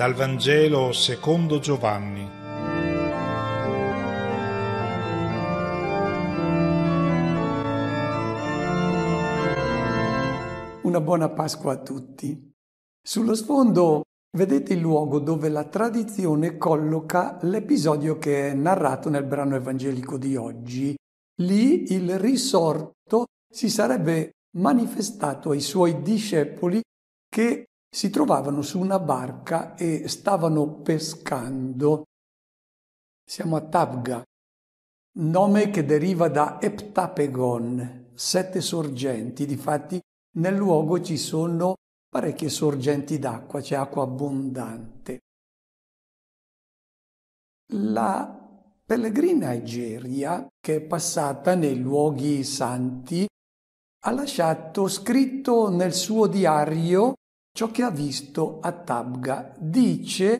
dal Vangelo secondo Giovanni. Una buona Pasqua a tutti. Sullo sfondo vedete il luogo dove la tradizione colloca l'episodio che è narrato nel brano evangelico di oggi. Lì il risorto si sarebbe manifestato ai suoi discepoli che si trovavano su una barca e stavano pescando. Siamo a Tabga, nome che deriva da Eptapegon, sette sorgenti. Difatti nel luogo ci sono parecchie sorgenti d'acqua, c'è acqua abbondante. La pellegrina Egeria, che è passata nei luoghi santi, ha lasciato scritto nel suo diario ciò che ha visto a Tabga. Dice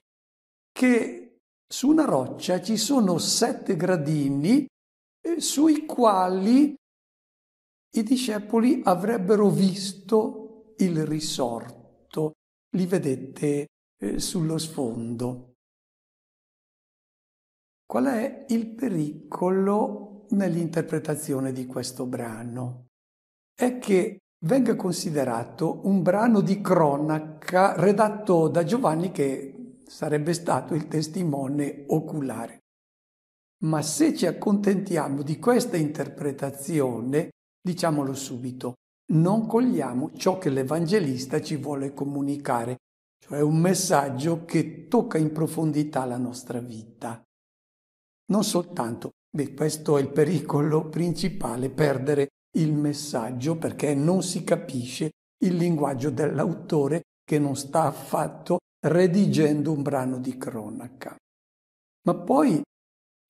che su una roccia ci sono sette gradini eh, sui quali i discepoli avrebbero visto il risorto. Li vedete eh, sullo sfondo. Qual è il pericolo nell'interpretazione di questo brano? È che venga considerato un brano di cronaca redatto da Giovanni che sarebbe stato il testimone oculare. Ma se ci accontentiamo di questa interpretazione, diciamolo subito, non cogliamo ciò che l'Evangelista ci vuole comunicare, cioè un messaggio che tocca in profondità la nostra vita. Non soltanto, beh, questo è il pericolo principale, perdere il messaggio perché non si capisce il linguaggio dell'autore che non sta affatto redigendo un brano di cronaca. Ma poi,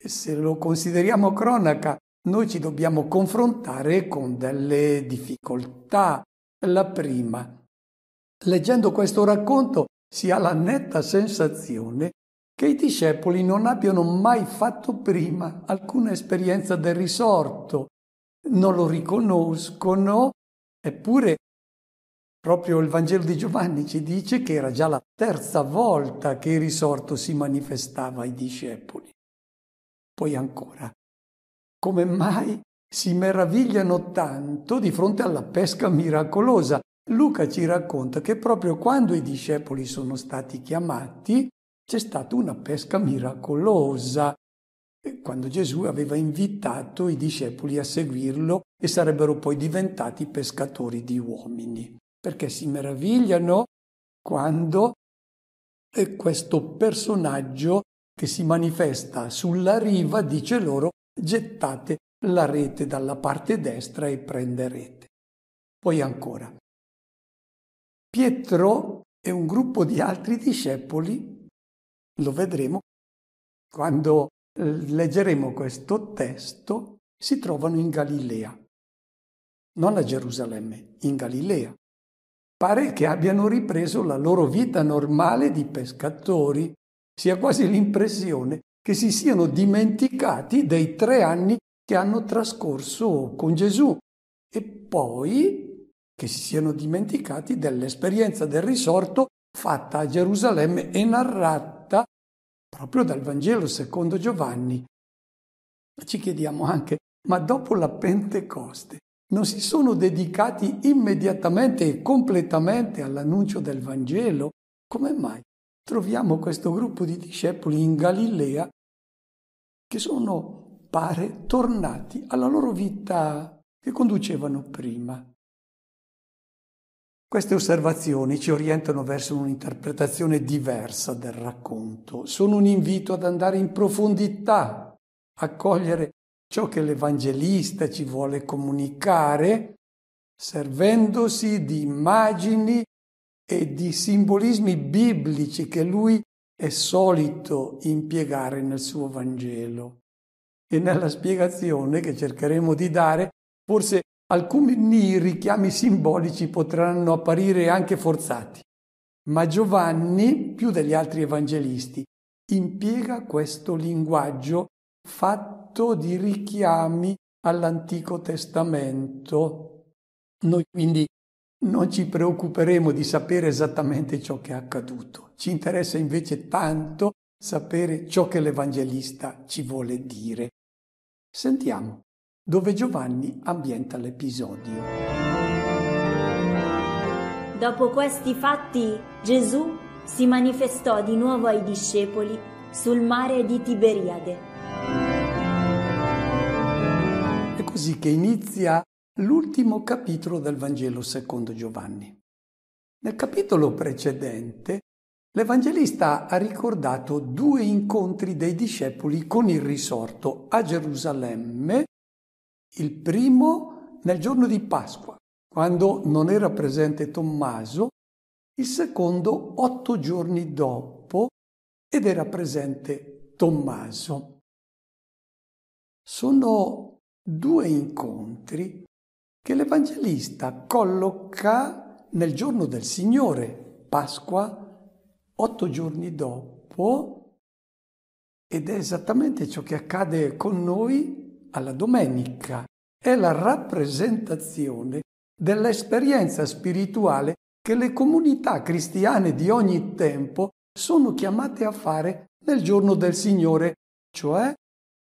se lo consideriamo cronaca, noi ci dobbiamo confrontare con delle difficoltà. La prima, leggendo questo racconto si ha la netta sensazione che i discepoli non abbiano mai fatto prima alcuna esperienza del risorto, non lo riconoscono, eppure proprio il Vangelo di Giovanni ci dice che era già la terza volta che il risorto si manifestava ai discepoli. Poi ancora, come mai si meravigliano tanto di fronte alla pesca miracolosa? Luca ci racconta che proprio quando i discepoli sono stati chiamati c'è stata una pesca miracolosa quando Gesù aveva invitato i discepoli a seguirlo e sarebbero poi diventati pescatori di uomini, perché si meravigliano quando eh, questo personaggio che si manifesta sulla riva dice loro gettate la rete dalla parte destra e prenderete. Poi ancora, Pietro e un gruppo di altri discepoli, lo vedremo, quando eh, leggeremo questo testo, si trovano in Galilea, non a Gerusalemme, in Galilea. Pare che abbiano ripreso la loro vita normale di pescatori. Si ha quasi l'impressione che si siano dimenticati dei tre anni che hanno trascorso con Gesù e poi che si siano dimenticati dell'esperienza del risorto fatta a Gerusalemme e narrata proprio dal Vangelo secondo Giovanni. Ci chiediamo anche, ma dopo la Pentecoste non si sono dedicati immediatamente e completamente all'annuncio del Vangelo? Come mai troviamo questo gruppo di discepoli in Galilea che sono, pare, tornati alla loro vita che conducevano prima? Queste osservazioni ci orientano verso un'interpretazione diversa del racconto, sono un invito ad andare in profondità, a cogliere ciò che l'Evangelista ci vuole comunicare, servendosi di immagini e di simbolismi biblici che lui è solito impiegare nel suo Vangelo. E nella spiegazione che cercheremo di dare, forse Alcuni richiami simbolici potranno apparire anche forzati, ma Giovanni, più degli altri evangelisti, impiega questo linguaggio fatto di richiami all'Antico Testamento. Noi quindi non ci preoccuperemo di sapere esattamente ciò che è accaduto, ci interessa invece tanto sapere ciò che l'Evangelista ci vuole dire. Sentiamo dove Giovanni ambienta l'episodio. Dopo questi fatti Gesù si manifestò di nuovo ai discepoli sul mare di Tiberiade. È così che inizia l'ultimo capitolo del Vangelo secondo Giovanni. Nel capitolo precedente l'Evangelista ha ricordato due incontri dei discepoli con il risorto a Gerusalemme il primo nel giorno di Pasqua, quando non era presente Tommaso, il secondo otto giorni dopo ed era presente Tommaso. Sono due incontri che l'Evangelista colloca nel giorno del Signore, Pasqua, otto giorni dopo, ed è esattamente ciò che accade con noi alla domenica, è la rappresentazione dell'esperienza spirituale che le comunità cristiane di ogni tempo sono chiamate a fare nel giorno del Signore, cioè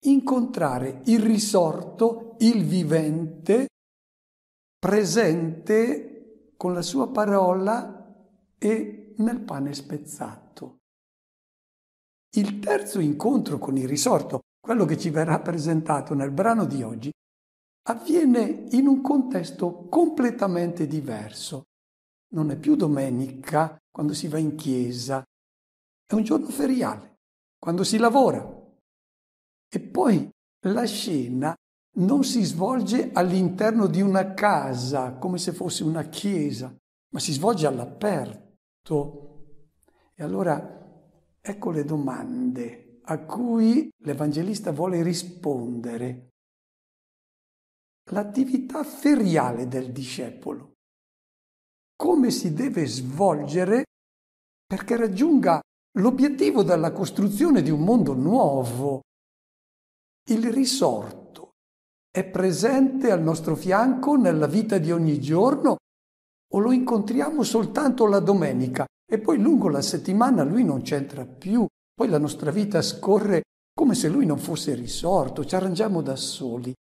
incontrare il risorto, il vivente, presente con la sua parola e nel pane spezzato. Il terzo incontro con il risorto, quello che ci verrà presentato nel brano di oggi, avviene in un contesto completamente diverso. Non è più domenica quando si va in chiesa, è un giorno feriale, quando si lavora. E poi la scena non si svolge all'interno di una casa, come se fosse una chiesa, ma si svolge all'aperto. E allora ecco le domande a cui l'Evangelista vuole rispondere. L'attività feriale del discepolo. Come si deve svolgere perché raggiunga l'obiettivo della costruzione di un mondo nuovo. Il risorto è presente al nostro fianco nella vita di ogni giorno o lo incontriamo soltanto la domenica e poi lungo la settimana lui non c'entra più poi la nostra vita scorre come se lui non fosse risorto, ci arrangiamo da soli.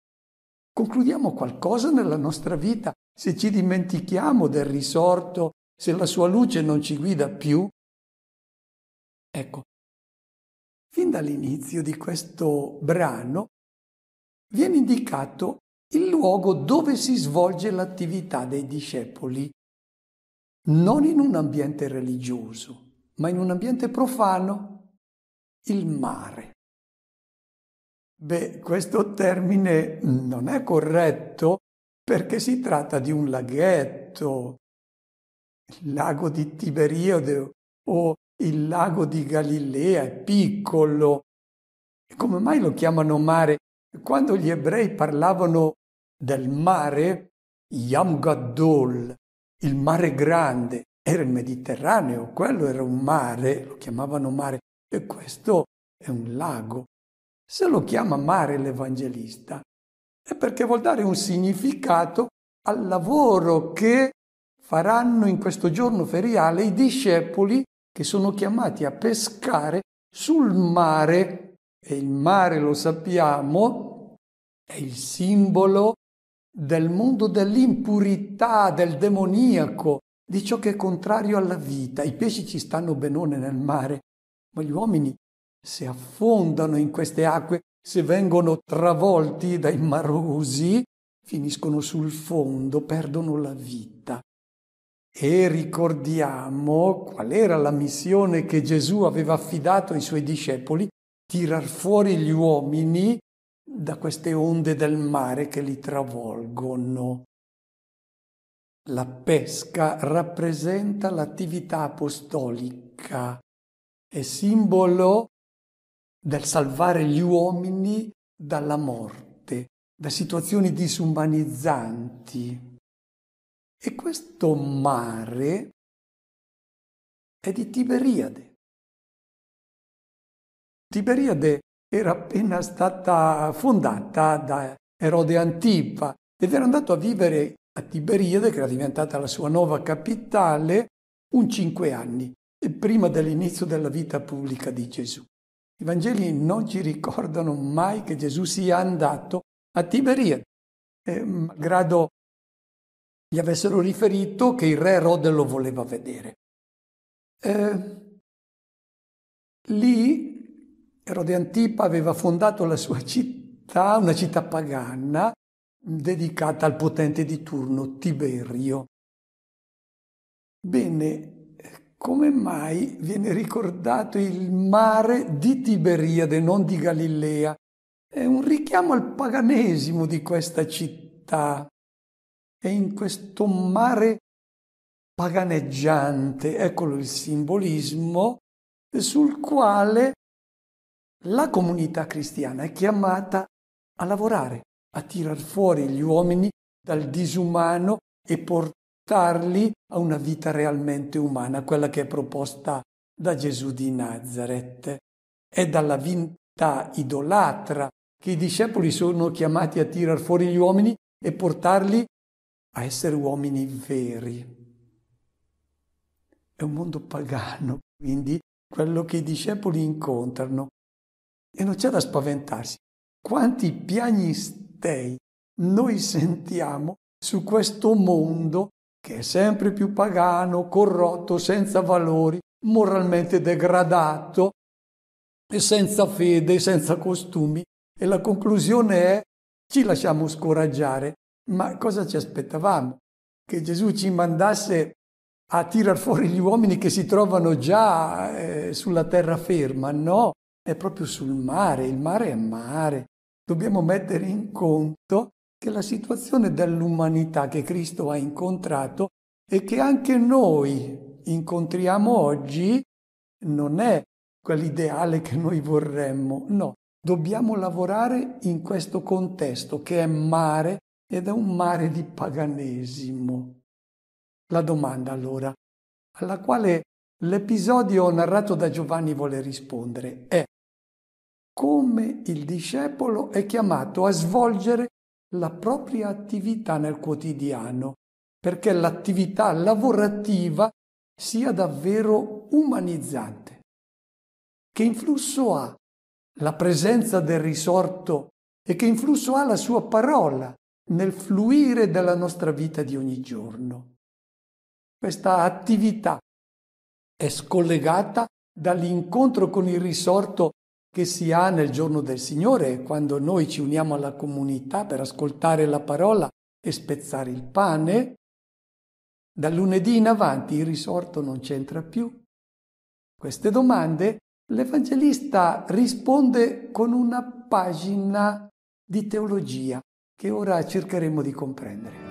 Concludiamo qualcosa nella nostra vita se ci dimentichiamo del risorto, se la sua luce non ci guida più. Ecco, fin dall'inizio di questo brano viene indicato il luogo dove si svolge l'attività dei discepoli, non in un ambiente religioso, ma in un ambiente profano, il mare. Beh, questo termine non è corretto perché si tratta di un laghetto, il lago di Tiberiade o il lago di Galilea è piccolo. E come mai lo chiamano mare? Quando gli ebrei parlavano del mare, Yam Gadol, il mare grande, era il Mediterraneo, quello era un mare, lo chiamavano mare, e questo è un lago. Se lo chiama mare l'Evangelista è perché vuol dare un significato al lavoro che faranno in questo giorno feriale i discepoli che sono chiamati a pescare sul mare. E il mare, lo sappiamo, è il simbolo del mondo dell'impurità, del demoniaco, di ciò che è contrario alla vita. I pesci ci stanno benone nel mare, ma gli uomini, se affondano in queste acque, se vengono travolti dai marosi, finiscono sul fondo, perdono la vita. E ricordiamo qual era la missione che Gesù aveva affidato ai suoi discepoli, tirar fuori gli uomini da queste onde del mare che li travolgono. La pesca rappresenta l'attività apostolica è simbolo del salvare gli uomini dalla morte, da situazioni disumanizzanti. E questo mare è di Tiberiade. Tiberiade era appena stata fondata da Erode Antipa ed era andato a vivere a Tiberiade, che era diventata la sua nuova capitale, un cinque anni e prima dell'inizio della vita pubblica di Gesù. I Vangeli non ci ricordano mai che Gesù sia andato a Tiberia, eh, malgrado gli avessero riferito che il re Erode lo voleva vedere. Eh, lì Erode Antipa aveva fondato la sua città, una città pagana, dedicata al potente di turno Tiberio. Bene, come mai viene ricordato il mare di Tiberiade, non di Galilea? È un richiamo al paganesimo di questa città. E in questo mare paganeggiante, eccolo il simbolismo, sul quale la comunità cristiana è chiamata a lavorare, a tirar fuori gli uomini dal disumano e portare portarli a una vita realmente umana, quella che è proposta da Gesù di Nazareth. È dalla vita idolatra che i discepoli sono chiamati a tirar fuori gli uomini e portarli a essere uomini veri. È un mondo pagano, quindi quello che i discepoli incontrano. E non c'è da spaventarsi. Quanti piagnistei noi sentiamo su questo mondo che è sempre più pagano, corrotto, senza valori, moralmente degradato e senza fede, senza costumi. E la conclusione è ci lasciamo scoraggiare, ma cosa ci aspettavamo? Che Gesù ci mandasse a tirar fuori gli uomini che si trovano già eh, sulla terraferma? No, è proprio sul mare, il mare è mare. Dobbiamo mettere in conto che la situazione dell'umanità che Cristo ha incontrato e che anche noi incontriamo oggi non è quell'ideale che noi vorremmo, no, dobbiamo lavorare in questo contesto che è mare ed è un mare di paganesimo. La domanda allora, alla quale l'episodio narrato da Giovanni vuole rispondere, è come il discepolo è chiamato a svolgere la propria attività nel quotidiano, perché l'attività lavorativa sia davvero umanizzante. Che influsso ha la presenza del risorto e che influsso ha la sua parola nel fluire della nostra vita di ogni giorno? Questa attività è scollegata dall'incontro con il risorto che si ha nel giorno del Signore, quando noi ci uniamo alla comunità per ascoltare la parola e spezzare il pane, dal lunedì in avanti il risorto non c'entra più. Queste domande l'Evangelista risponde con una pagina di teologia che ora cercheremo di comprendere.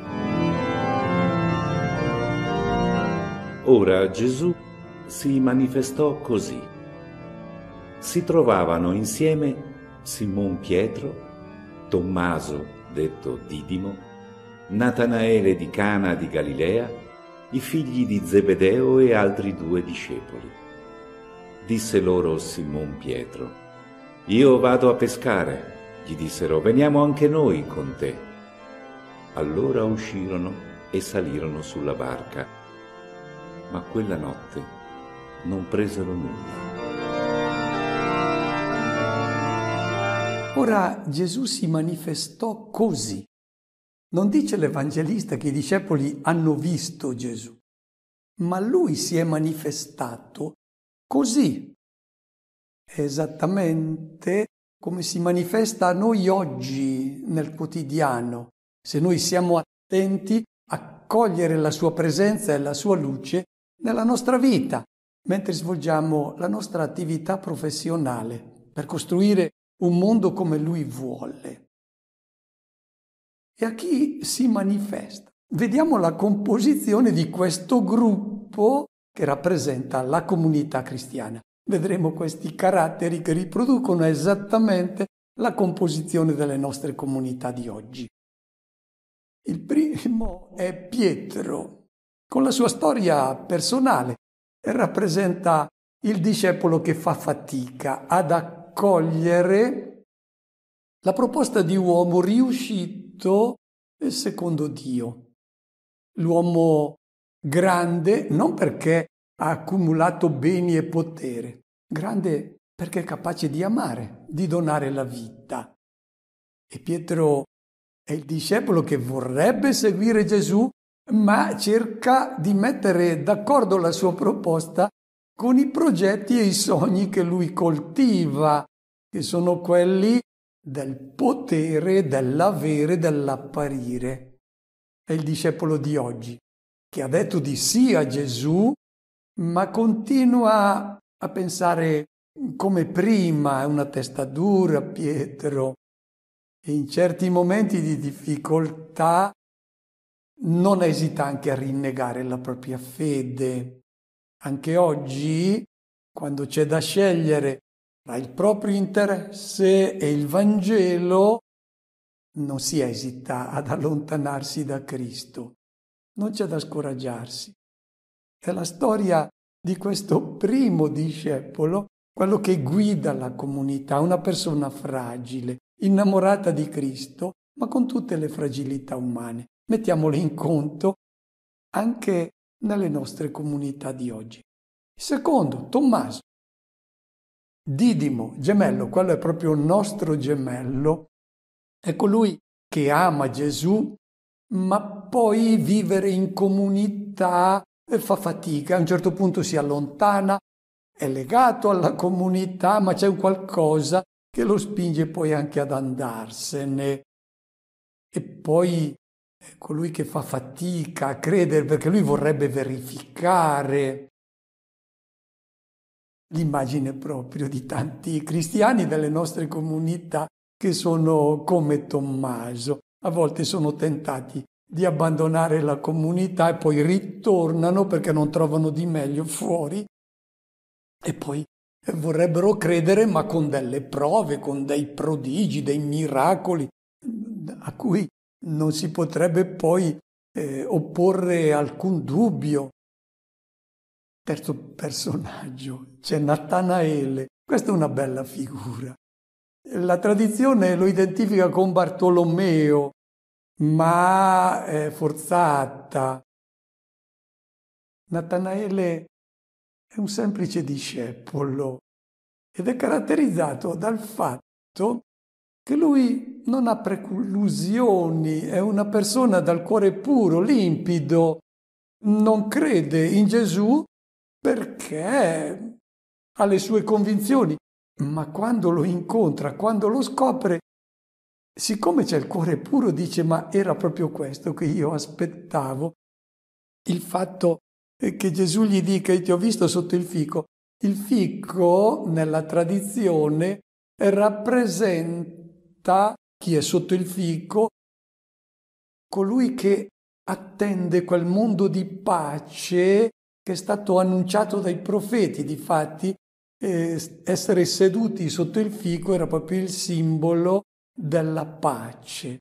Ora Gesù si manifestò così si trovavano insieme Simon Pietro, Tommaso, detto Didimo, Natanaele di Cana di Galilea, i figli di Zebedeo e altri due discepoli. Disse loro Simon Pietro, Io vado a pescare. Gli dissero, Veniamo anche noi con te. Allora uscirono e salirono sulla barca, ma quella notte non presero nulla. Ora Gesù si manifestò così. Non dice l'Evangelista che i discepoli hanno visto Gesù, ma lui si è manifestato così. Esattamente come si manifesta a noi oggi nel quotidiano, se noi siamo attenti a cogliere la sua presenza e la sua luce nella nostra vita, mentre svolgiamo la nostra attività professionale, per costruire un mondo come lui vuole e a chi si manifesta. Vediamo la composizione di questo gruppo che rappresenta la comunità cristiana. Vedremo questi caratteri che riproducono esattamente la composizione delle nostre comunità di oggi. Il primo è Pietro, con la sua storia personale, e rappresenta il discepolo che fa fatica ad accogliere accogliere la proposta di uomo riuscito secondo Dio. L'uomo grande non perché ha accumulato beni e potere, grande perché è capace di amare, di donare la vita. E Pietro è il discepolo che vorrebbe seguire Gesù, ma cerca di mettere d'accordo la sua proposta con i progetti e i sogni che lui coltiva, che sono quelli del potere, dell'avere, dell'apparire. È il discepolo di oggi, che ha detto di sì a Gesù, ma continua a pensare come prima, è una testa dura Pietro, e in certi momenti di difficoltà non esita anche a rinnegare la propria fede. Anche oggi, quando c'è da scegliere tra il proprio interesse e il Vangelo, non si esita ad allontanarsi da Cristo. Non c'è da scoraggiarsi. È la storia di questo primo discepolo, quello che guida la comunità, una persona fragile, innamorata di Cristo, ma con tutte le fragilità umane. Mettiamole in conto anche nelle nostre comunità di oggi. Secondo, Tommaso. Didimo, gemello, quello è proprio il nostro gemello, è colui che ama Gesù, ma poi vivere in comunità fa fatica, a un certo punto si allontana, è legato alla comunità, ma c'è un qualcosa che lo spinge poi anche ad andarsene. E poi colui che fa fatica a credere perché lui vorrebbe verificare l'immagine proprio di tanti cristiani delle nostre comunità che sono come Tommaso. A volte sono tentati di abbandonare la comunità e poi ritornano perché non trovano di meglio fuori e poi vorrebbero credere ma con delle prove, con dei prodigi, dei miracoli a cui non si potrebbe poi eh, opporre alcun dubbio. Terzo personaggio, c'è Nattanaele, questa è una bella figura. La tradizione lo identifica con Bartolomeo, ma è forzata. Nattanaele è un semplice discepolo ed è caratterizzato dal fatto che lui non ha preclusioni, è una persona dal cuore puro, limpido, non crede in Gesù perché ha le sue convinzioni, ma quando lo incontra, quando lo scopre, siccome c'è il cuore puro, dice ma era proprio questo che io aspettavo, il fatto che Gesù gli dica ti ho visto sotto il fico, il fico nella tradizione rappresenta città, chi è sotto il fico, colui che attende quel mondo di pace che è stato annunciato dai profeti, difatti eh, essere seduti sotto il fico era proprio il simbolo della pace.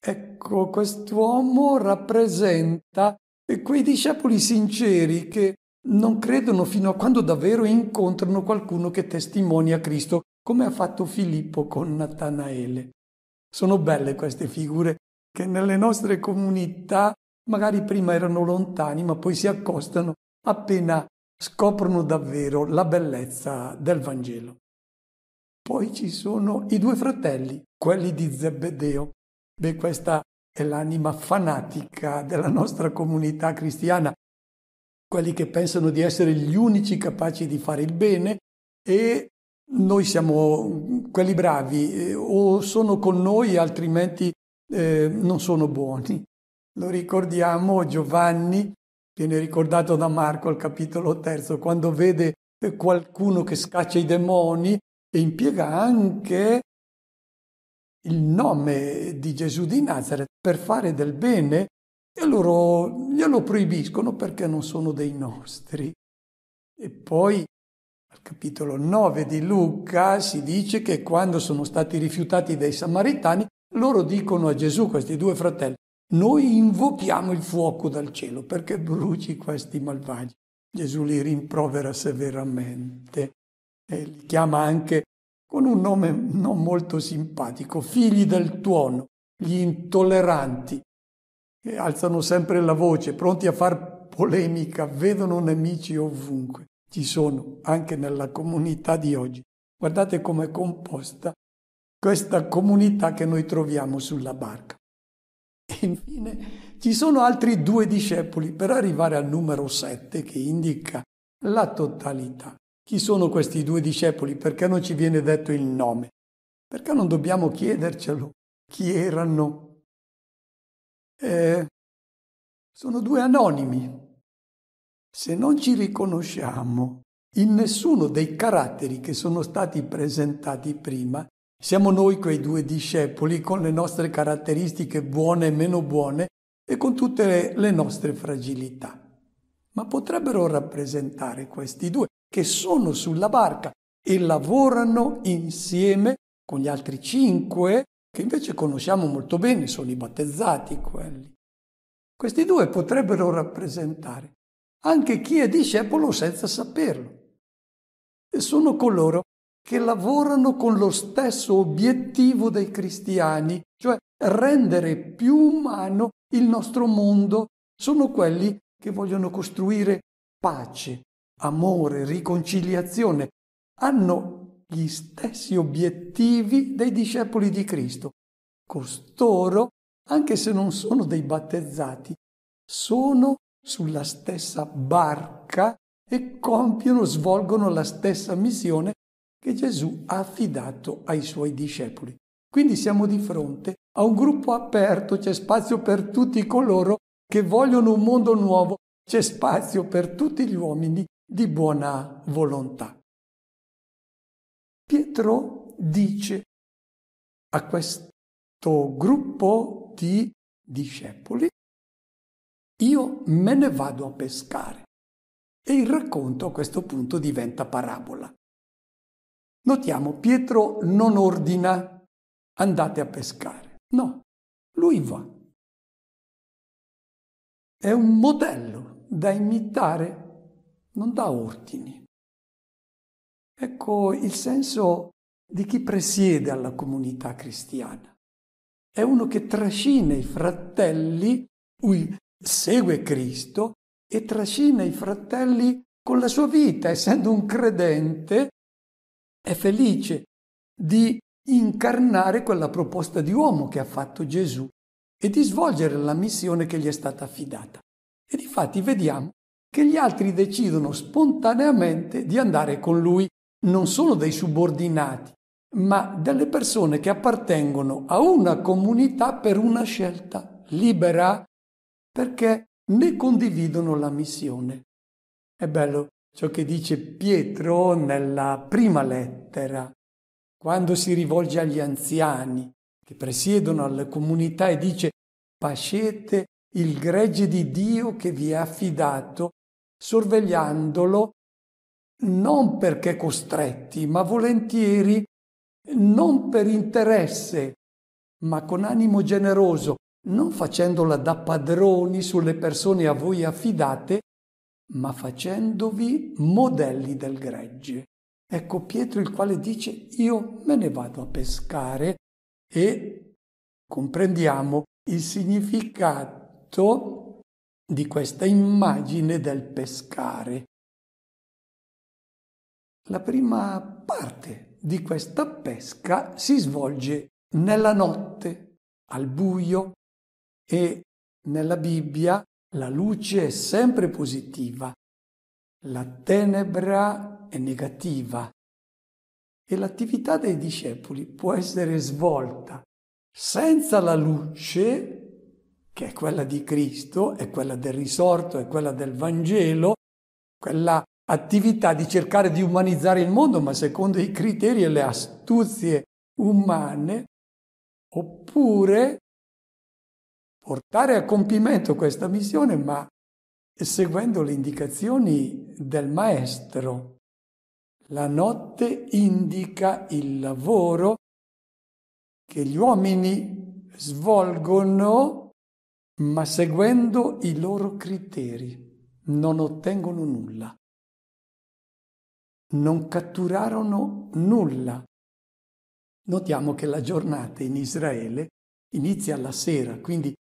Ecco, quest'uomo rappresenta quei discepoli sinceri che non credono fino a quando davvero incontrano qualcuno che testimonia Cristo come ha fatto Filippo con Natanaele. Sono belle queste figure che nelle nostre comunità magari prima erano lontani, ma poi si accostano appena scoprono davvero la bellezza del Vangelo. Poi ci sono i due fratelli, quelli di Zebedeo. Beh, questa è l'anima fanatica della nostra comunità cristiana, quelli che pensano di essere gli unici capaci di fare il bene e noi siamo quelli bravi, eh, o sono con noi altrimenti eh, non sono buoni. Lo ricordiamo Giovanni, viene ricordato da Marco al capitolo terzo, quando vede eh, qualcuno che scaccia i demoni e impiega anche il nome di Gesù di Nazareth per fare del bene e loro glielo proibiscono perché non sono dei nostri. E poi capitolo 9 di Luca si dice che quando sono stati rifiutati dai samaritani, loro dicono a Gesù, questi due fratelli, noi invochiamo il fuoco dal cielo perché bruci questi malvagi. Gesù li rimprovera severamente e li chiama anche con un nome non molto simpatico, figli del tuono, gli intolleranti, che alzano sempre la voce, pronti a far polemica, vedono nemici ovunque ci sono anche nella comunità di oggi. Guardate come è composta questa comunità che noi troviamo sulla barca. E infine ci sono altri due discepoli per arrivare al numero 7 che indica la totalità. Chi sono questi due discepoli? Perché non ci viene detto il nome? Perché non dobbiamo chiedercelo? Chi erano? Eh, sono due anonimi, se non ci riconosciamo in nessuno dei caratteri che sono stati presentati prima, siamo noi quei due discepoli con le nostre caratteristiche buone e meno buone e con tutte le nostre fragilità. Ma potrebbero rappresentare questi due che sono sulla barca e lavorano insieme con gli altri cinque che invece conosciamo molto bene, sono i battezzati quelli. Questi due potrebbero rappresentare anche chi è discepolo senza saperlo. E sono coloro che lavorano con lo stesso obiettivo dei cristiani, cioè rendere più umano il nostro mondo, sono quelli che vogliono costruire pace, amore, riconciliazione. Hanno gli stessi obiettivi dei discepoli di Cristo. Costoro, anche se non sono dei battezzati, sono sulla stessa barca e compiono, svolgono la stessa missione che Gesù ha affidato ai suoi discepoli. Quindi siamo di fronte a un gruppo aperto, c'è spazio per tutti coloro che vogliono un mondo nuovo, c'è spazio per tutti gli uomini di buona volontà. Pietro dice a questo gruppo di discepoli io me ne vado a pescare. E il racconto a questo punto diventa parabola. Notiamo, Pietro non ordina andate a pescare. No, lui va. È un modello da imitare, non dà ordini. Ecco il senso di chi presiede alla comunità cristiana. È uno che trascina i fratelli, segue Cristo e trascina i fratelli con la sua vita, essendo un credente, è felice di incarnare quella proposta di uomo che ha fatto Gesù e di svolgere la missione che gli è stata affidata. E difatti vediamo che gli altri decidono spontaneamente di andare con lui non solo dei subordinati, ma delle persone che appartengono a una comunità per una scelta libera perché ne condividono la missione. È bello ciò che dice Pietro nella prima lettera, quando si rivolge agli anziani che presiedono alle comunità e dice pascete il gregge di Dio che vi è affidato, sorvegliandolo non perché costretti, ma volentieri, non per interesse, ma con animo generoso, non facendola da padroni sulle persone a voi affidate, ma facendovi modelli del gregge. Ecco Pietro il quale dice io me ne vado a pescare e comprendiamo il significato di questa immagine del pescare. La prima parte di questa pesca si svolge nella notte, al buio, e nella Bibbia la luce è sempre positiva, la tenebra è negativa. E l'attività dei discepoli può essere svolta senza la luce, che è quella di Cristo, è quella del risorto, è quella del Vangelo, quella attività di cercare di umanizzare il mondo, ma secondo i criteri e le astuzie umane, oppure portare a compimento questa missione, ma seguendo le indicazioni del maestro. La notte indica il lavoro che gli uomini svolgono, ma seguendo i loro criteri non ottengono nulla. Non catturarono nulla. Notiamo che la giornata in Israele inizia alla sera, quindi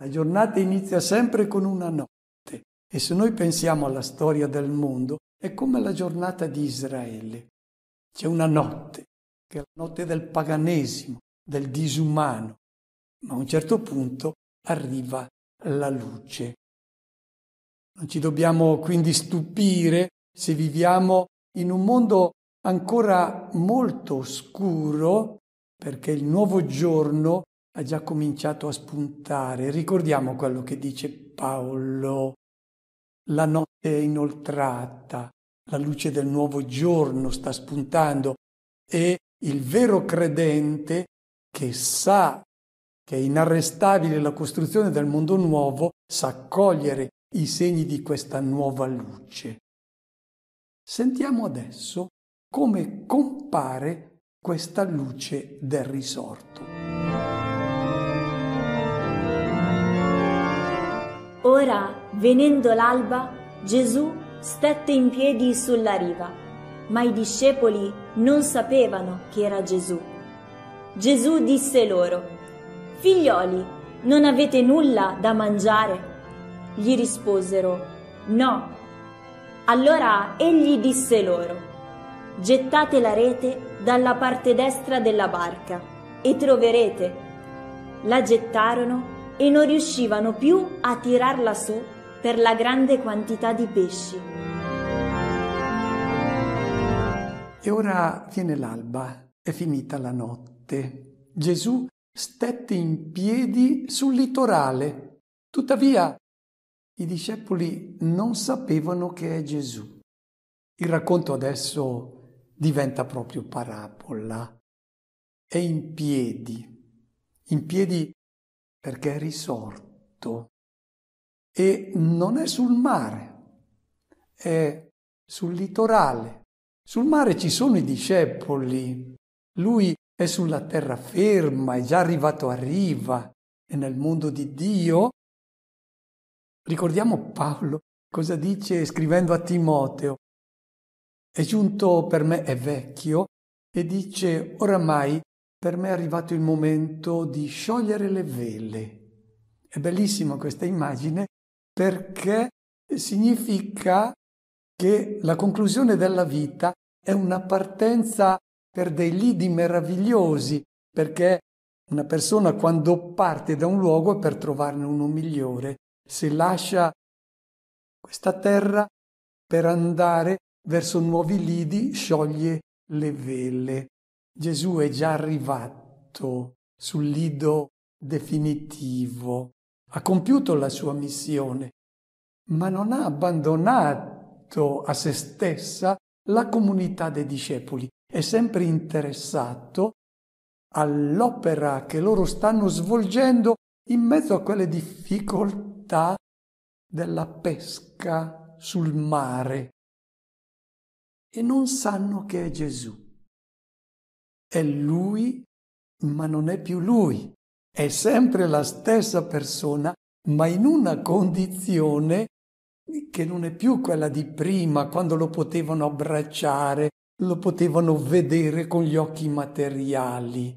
la giornata inizia sempre con una notte e se noi pensiamo alla storia del mondo è come la giornata di Israele. C'è una notte, che è la notte del paganesimo, del disumano, ma a un certo punto arriva la luce. Non ci dobbiamo quindi stupire se viviamo in un mondo ancora molto oscuro, perché il nuovo giorno ha già cominciato a spuntare. Ricordiamo quello che dice Paolo, la notte è inoltrata, la luce del nuovo giorno sta spuntando e il vero credente che sa che è inarrestabile la costruzione del mondo nuovo, sa cogliere i segni di questa nuova luce. Sentiamo adesso come compare questa luce del risorto. Ora, venendo l'alba, Gesù stette in piedi sulla riva, ma i discepoli non sapevano che era Gesù. Gesù disse loro, Figlioli, non avete nulla da mangiare? Gli risposero, No. Allora egli disse loro, Gettate la rete dalla parte destra della barca e troverete. La gettarono e non riuscivano più a tirarla su per la grande quantità di pesci. E ora viene l'alba, è finita la notte. Gesù stette in piedi sul litorale. Tuttavia, i discepoli non sapevano che è Gesù. Il racconto adesso diventa proprio parabola. È in piedi, in piedi perché è risorto e non è sul mare, è sul litorale. Sul mare ci sono i discepoli, lui è sulla terraferma, è già arrivato a riva, è nel mondo di Dio. Ricordiamo Paolo cosa dice scrivendo a Timoteo. È giunto per me, è vecchio, e dice oramai per me è arrivato il momento di sciogliere le vele. È bellissima questa immagine perché significa che la conclusione della vita è una partenza per dei lidi meravigliosi, perché una persona quando parte da un luogo è per trovarne uno migliore. Se lascia questa terra per andare verso nuovi lidi, scioglie le vele. Gesù è già arrivato sul lido definitivo, ha compiuto la sua missione, ma non ha abbandonato a se stessa la comunità dei discepoli, è sempre interessato all'opera che loro stanno svolgendo in mezzo a quelle difficoltà della pesca sul mare e non sanno che è Gesù è lui, ma non è più lui. È sempre la stessa persona, ma in una condizione che non è più quella di prima, quando lo potevano abbracciare, lo potevano vedere con gli occhi materiali.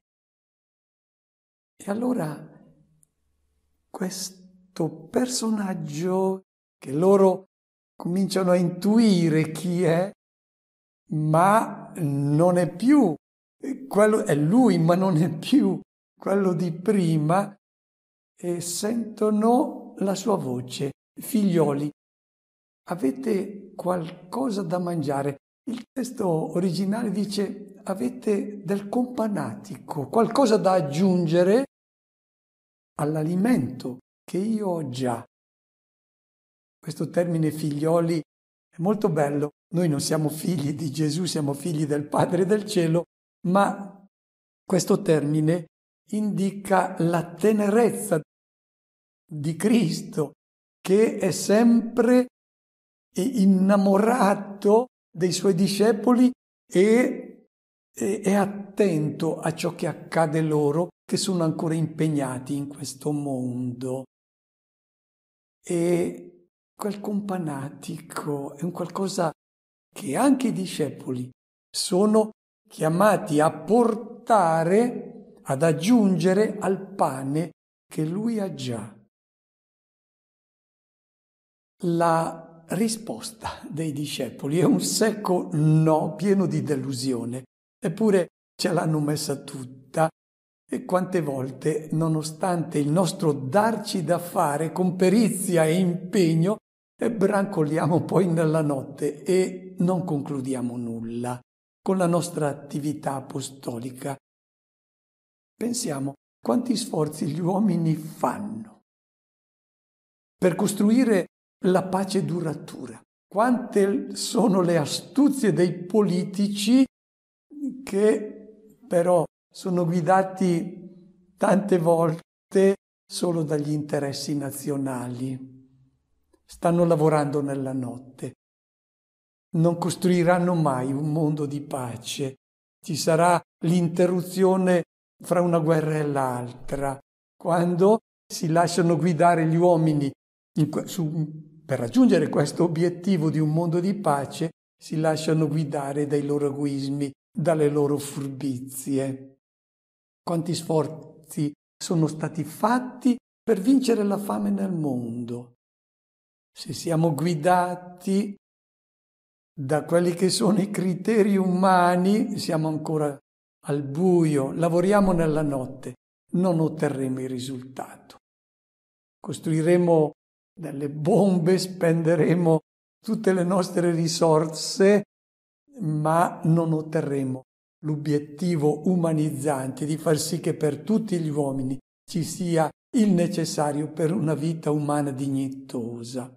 E allora questo personaggio che loro cominciano a intuire chi è, ma non è più quello è lui, ma non è più quello di prima, e sentono la sua voce. Figlioli, avete qualcosa da mangiare? Il testo originale dice avete del companatico, qualcosa da aggiungere all'alimento che io ho già. Questo termine figlioli è molto bello. Noi non siamo figli di Gesù, siamo figli del Padre del cielo, ma questo termine indica la tenerezza di Cristo che è sempre innamorato dei suoi discepoli e è attento a ciò che accade loro che sono ancora impegnati in questo mondo. E quel companatico è un qualcosa che anche i discepoli sono chiamati a portare, ad aggiungere al pane che lui ha già. La risposta dei discepoli è un secco no pieno di delusione, eppure ce l'hanno messa tutta e quante volte, nonostante il nostro darci da fare con perizia e impegno, brancoliamo poi nella notte e non concludiamo nulla con la nostra attività apostolica. Pensiamo quanti sforzi gli uomini fanno per costruire la pace duratura, quante sono le astuzie dei politici che però sono guidati tante volte solo dagli interessi nazionali. Stanno lavorando nella notte, non costruiranno mai un mondo di pace. Ci sarà l'interruzione fra una guerra e l'altra, quando si lasciano guidare gli uomini in, su, per raggiungere questo obiettivo di un mondo di pace, si lasciano guidare dai loro egoismi, dalle loro furbizie. Quanti sforzi sono stati fatti per vincere la fame nel mondo? Se siamo guidati da quelli che sono i criteri umani siamo ancora al buio, lavoriamo nella notte, non otterremo il risultato. Costruiremo delle bombe, spenderemo tutte le nostre risorse, ma non otterremo l'obiettivo umanizzante di far sì che per tutti gli uomini ci sia il necessario per una vita umana dignitosa.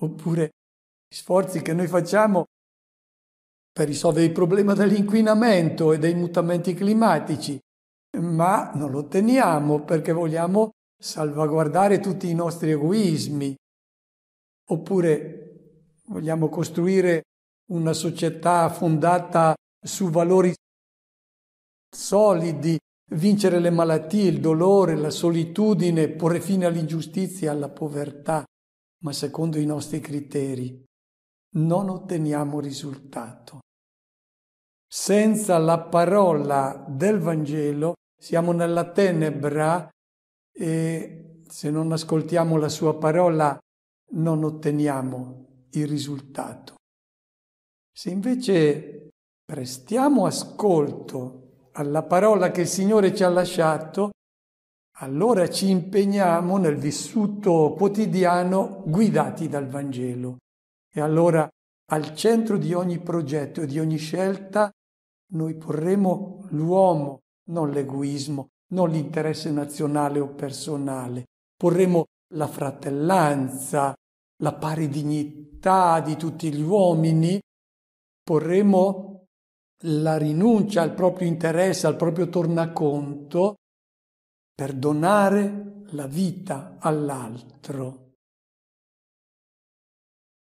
Oppure gli sforzi che noi facciamo per risolvere il problema dell'inquinamento e dei mutamenti climatici, ma non lo otteniamo perché vogliamo salvaguardare tutti i nostri egoismi. Oppure vogliamo costruire una società fondata su valori solidi, vincere le malattie, il dolore, la solitudine, porre fine all'ingiustizia, e alla povertà, ma secondo i nostri criteri non otteniamo risultato. Senza la parola del Vangelo siamo nella tenebra e se non ascoltiamo la sua parola non otteniamo il risultato. Se invece prestiamo ascolto alla parola che il Signore ci ha lasciato, allora ci impegniamo nel vissuto quotidiano guidati dal Vangelo e allora al centro di ogni progetto e di ogni scelta noi porremo l'uomo, non l'egoismo, non l'interesse nazionale o personale. Porremo la fratellanza, la pari dignità di tutti gli uomini. Porremo la rinuncia al proprio interesse, al proprio tornaconto, per donare la vita all'altro.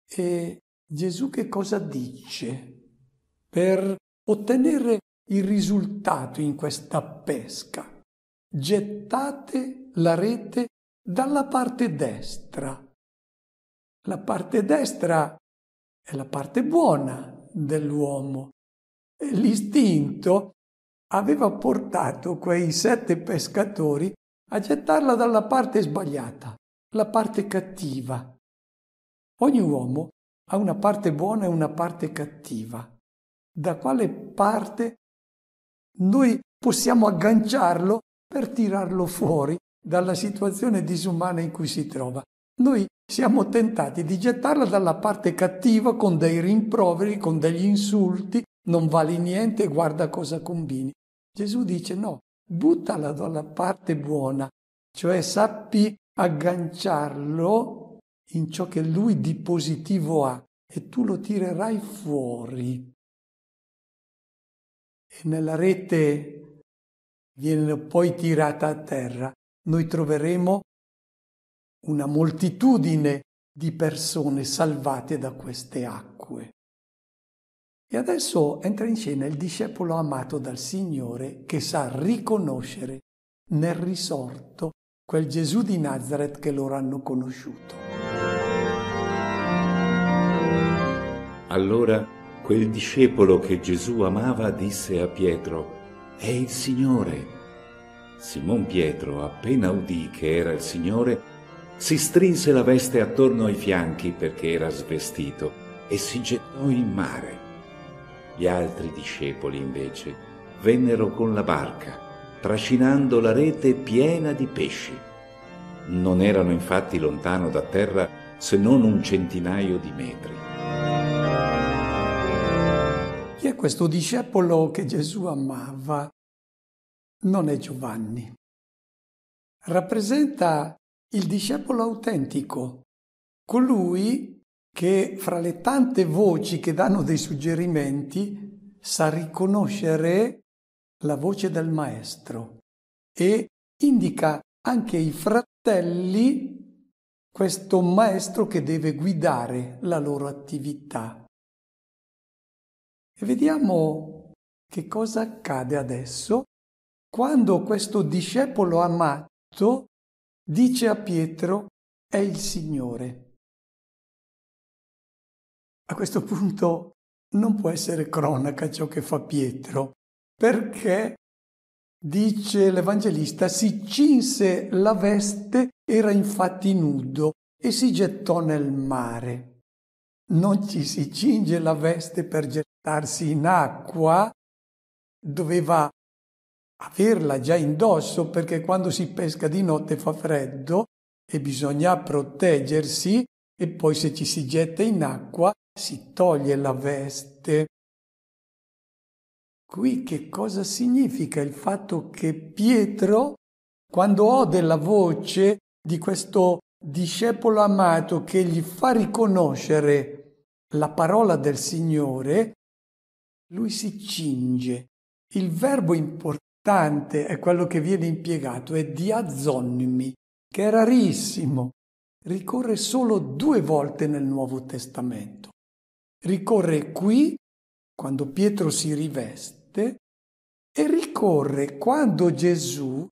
E Gesù che cosa dice per ottenere il risultato in questa pesca? Gettate la rete dalla parte destra. La parte destra è la parte buona dell'uomo. L'istinto aveva portato quei sette pescatori a gettarla dalla parte sbagliata, la parte cattiva. Ogni uomo ha una parte buona e una parte cattiva. Da quale parte noi possiamo agganciarlo per tirarlo fuori dalla situazione disumana in cui si trova? Noi siamo tentati di gettarla dalla parte cattiva con dei rimproveri, con degli insulti, non vali niente, guarda cosa combini. Gesù dice no, buttala dalla parte buona, cioè sappi agganciarlo in ciò che lui di positivo ha e tu lo tirerai fuori. E nella rete viene poi tirata a terra. Noi troveremo una moltitudine di persone salvate da queste acque. E adesso entra in scena il discepolo amato dal Signore che sa riconoscere nel risorto quel Gesù di Nazareth che loro hanno conosciuto. Allora quel discepolo che Gesù amava disse a Pietro, È il Signore. Simon Pietro, appena udì che era il Signore, si strinse la veste attorno ai fianchi perché era svestito e si gettò in mare. Gli altri discepoli invece vennero con la barca, trascinando la rete piena di pesci. Non erano infatti lontano da terra se non un centinaio di metri. Chi è questo discepolo che Gesù amava? Non è Giovanni. Rappresenta il discepolo autentico, colui che fra le tante voci che danno dei suggerimenti sa riconoscere la voce del Maestro e indica anche ai fratelli questo Maestro che deve guidare la loro attività vediamo che cosa accade adesso quando questo discepolo amato dice a Pietro è il Signore. A questo punto non può essere cronaca ciò che fa Pietro, perché dice l'Evangelista, si cinse la veste, era infatti nudo e si gettò nel mare. Non ci si cinge la veste per buttarsi in acqua doveva averla già indosso perché quando si pesca di notte fa freddo e bisogna proteggersi e poi se ci si getta in acqua si toglie la veste. Qui che cosa significa il fatto che Pietro, quando ode la voce di questo discepolo amato che gli fa riconoscere la parola del Signore, lui si cinge. Il verbo importante è quello che viene impiegato, è diazonnimi, che è rarissimo. Ricorre solo due volte nel Nuovo Testamento. Ricorre qui, quando Pietro si riveste, e ricorre quando Gesù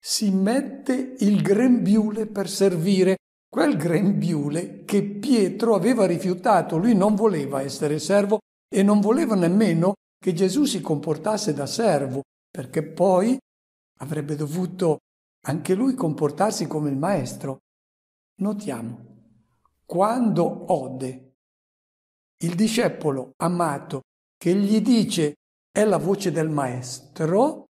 si mette il grembiule per servire, quel grembiule che Pietro aveva rifiutato, lui non voleva essere servo, e non voleva nemmeno che Gesù si comportasse da servo, perché poi avrebbe dovuto anche lui comportarsi come il maestro. Notiamo, quando ode il discepolo amato che gli dice è la voce del maestro,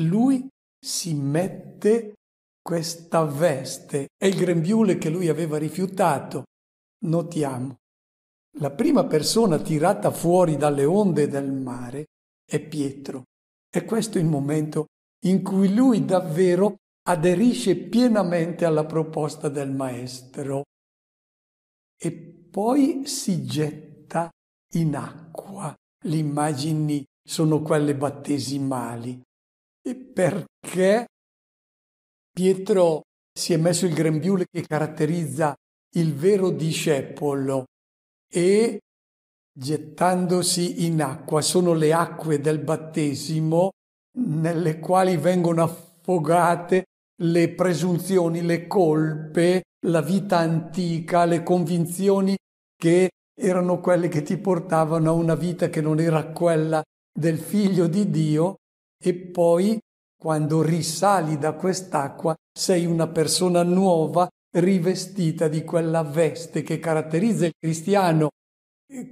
lui si mette questa veste è il grembiule che lui aveva rifiutato. Notiamo, la prima persona tirata fuori dalle onde del mare è Pietro. E questo è il momento in cui lui davvero aderisce pienamente alla proposta del maestro e poi si getta in acqua. Le immagini sono quelle battesimali. E perché Pietro si è messo il grembiule che caratterizza il vero discepolo e gettandosi in acqua. Sono le acque del battesimo nelle quali vengono affogate le presunzioni, le colpe, la vita antica, le convinzioni che erano quelle che ti portavano a una vita che non era quella del figlio di Dio e poi quando risali da quest'acqua sei una persona nuova rivestita di quella veste che caratterizza il cristiano,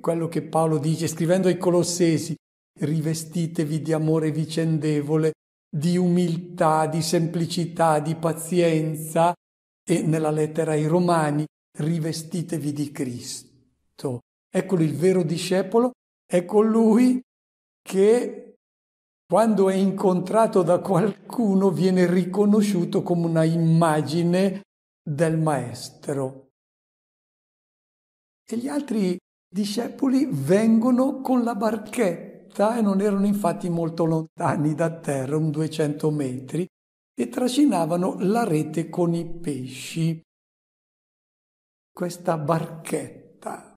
quello che Paolo dice scrivendo ai Colossesi, rivestitevi di amore vicendevole, di umiltà, di semplicità, di pazienza e nella lettera ai Romani, rivestitevi di Cristo. Eccolo il vero discepolo, è colui che quando è incontrato da qualcuno viene riconosciuto come una immagine del Maestro. E gli altri discepoli vengono con la barchetta e non erano infatti molto lontani da terra, un 200 metri, e trascinavano la rete con i pesci. Questa barchetta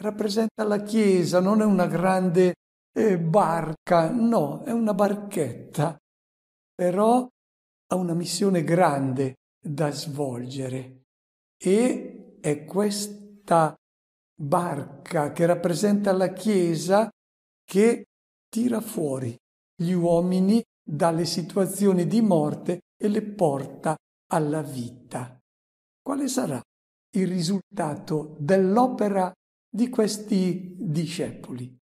rappresenta la Chiesa, non è una grande eh, barca, no, è una barchetta, però ha una missione grande da svolgere e è questa barca che rappresenta la Chiesa che tira fuori gli uomini dalle situazioni di morte e le porta alla vita. Quale sarà il risultato dell'opera di questi discepoli?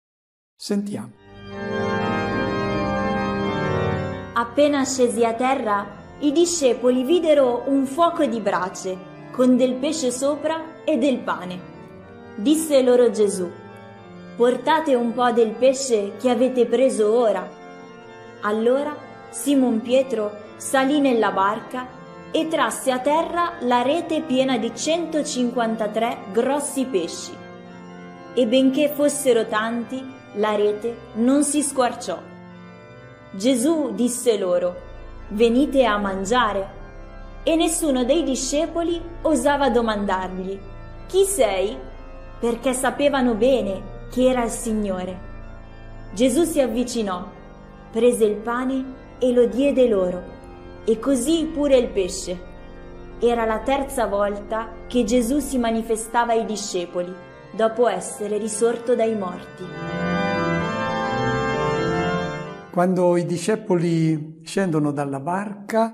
Sentiamo. Appena scesi a terra, i discepoli videro un fuoco di brace, con del pesce sopra e del pane. Disse loro Gesù, portate un po' del pesce che avete preso ora. Allora Simon Pietro salì nella barca e trasse a terra la rete piena di 153 grossi pesci. E benché fossero tanti, la rete non si squarciò. Gesù disse loro, venite a mangiare. E nessuno dei discepoli osava domandargli, chi sei? Perché sapevano bene che era il Signore. Gesù si avvicinò, prese il pane e lo diede loro, e così pure il pesce. Era la terza volta che Gesù si manifestava ai discepoli, dopo essere risorto dai morti. Quando i discepoli scendono dalla barca,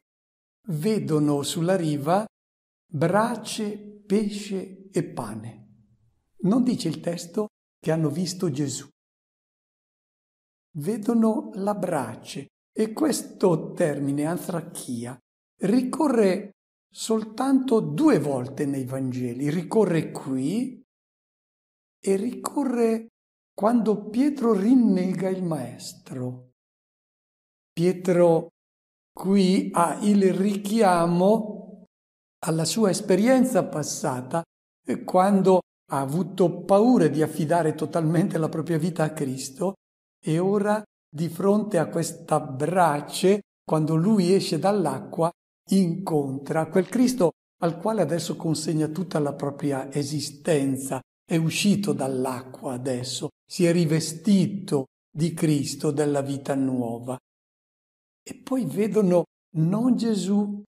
vedono sulla riva brace, pesce e pane. Non dice il testo che hanno visto Gesù. Vedono la brace e questo termine antrachia ricorre soltanto due volte nei Vangeli. Ricorre qui e ricorre quando Pietro rinnega il Maestro. Pietro qui ha il richiamo alla sua esperienza passata eh, quando ha avuto paura di affidare totalmente la propria vita a Cristo e ora di fronte a questa brace, quando lui esce dall'acqua, incontra quel Cristo al quale adesso consegna tutta la propria esistenza, è uscito dall'acqua adesso, si è rivestito di Cristo, della vita nuova e poi vedono non Gesù,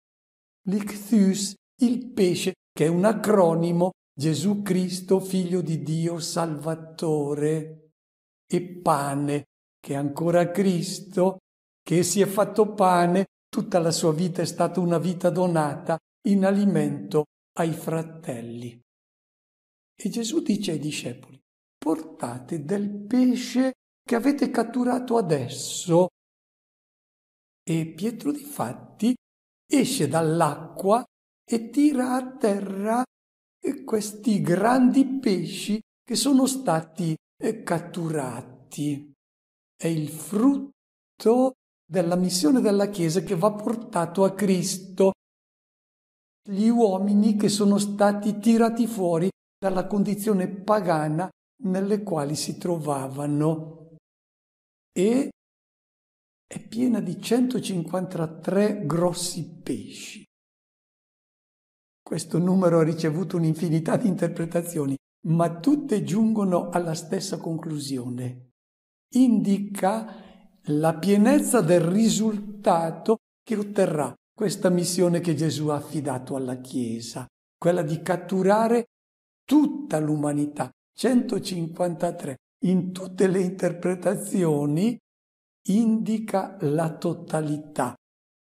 l'Icthius, il pesce, che è un acronimo Gesù Cristo, figlio di Dio, Salvatore e pane, che è ancora Cristo, che si è fatto pane, tutta la sua vita è stata una vita donata in alimento ai fratelli. E Gesù dice ai discepoli, portate del pesce che avete catturato adesso e Pietro di fatti esce dall'acqua e tira a terra eh, questi grandi pesci che sono stati eh, catturati. È il frutto della missione della Chiesa che va portato a Cristo. Gli uomini che sono stati tirati fuori dalla condizione pagana nelle quali si trovavano. E è piena di 153 grossi pesci. Questo numero ha ricevuto un'infinità di interpretazioni, ma tutte giungono alla stessa conclusione. Indica la pienezza del risultato che otterrà questa missione che Gesù ha affidato alla Chiesa, quella di catturare tutta l'umanità, 153, in tutte le interpretazioni indica la totalità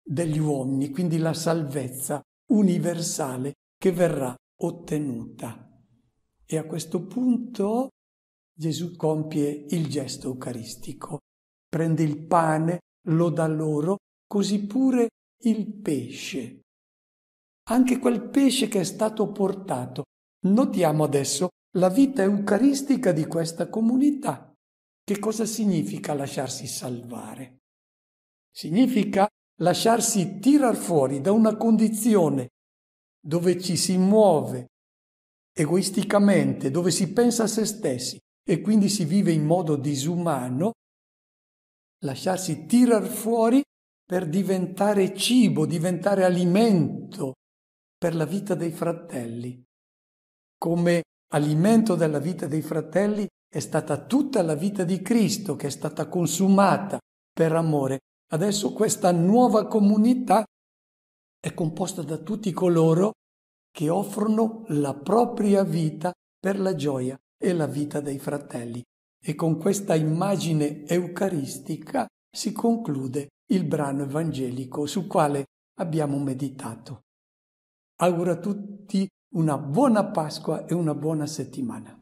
degli uomini, quindi la salvezza universale che verrà ottenuta. E a questo punto Gesù compie il gesto eucaristico, prende il pane, lo dà loro, così pure il pesce. Anche quel pesce che è stato portato. Notiamo adesso la vita eucaristica di questa comunità. Che cosa significa lasciarsi salvare? Significa lasciarsi tirar fuori da una condizione dove ci si muove egoisticamente, dove si pensa a se stessi e quindi si vive in modo disumano, lasciarsi tirar fuori per diventare cibo, diventare alimento per la vita dei fratelli. Come alimento della vita dei fratelli è stata tutta la vita di Cristo che è stata consumata per amore. Adesso questa nuova comunità è composta da tutti coloro che offrono la propria vita per la gioia e la vita dei fratelli. E con questa immagine eucaristica si conclude il brano evangelico sul quale abbiamo meditato. Auguro a tutti una buona Pasqua e una buona settimana.